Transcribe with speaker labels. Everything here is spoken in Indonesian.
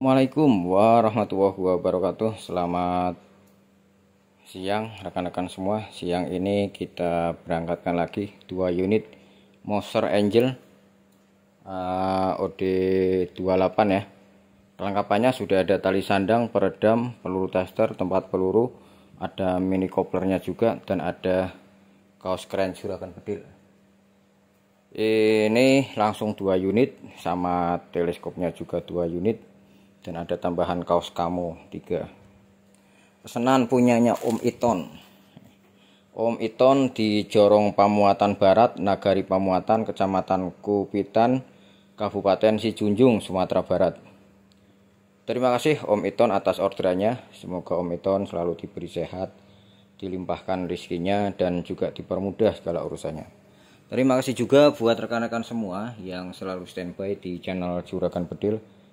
Speaker 1: Assalamualaikum warahmatullahi wabarakatuh Selamat siang rekan-rekan semua Siang ini kita berangkatkan lagi dua unit Monster Angel uh, OD28 ya Kelengkapannya sudah ada tali sandang, peredam, peluru tester, tempat peluru Ada mini koplernya juga dan ada kaos keren juragan bedil Ini langsung dua unit sama teleskopnya juga dua unit dan ada tambahan kaos kamu tiga pesanan punyanya Om Iton Om Iton di Jorong Pamuatan Barat Nagari Pamuatan Kecamatan Kupitan Kabupaten Sijunjung Sumatera Barat Terima kasih Om Iton atas orderannya semoga Om Iton selalu diberi sehat dilimpahkan rezekinya dan juga dipermudah segala urusannya Terima kasih juga buat rekan-rekan semua yang selalu standby di channel Juragan Bedil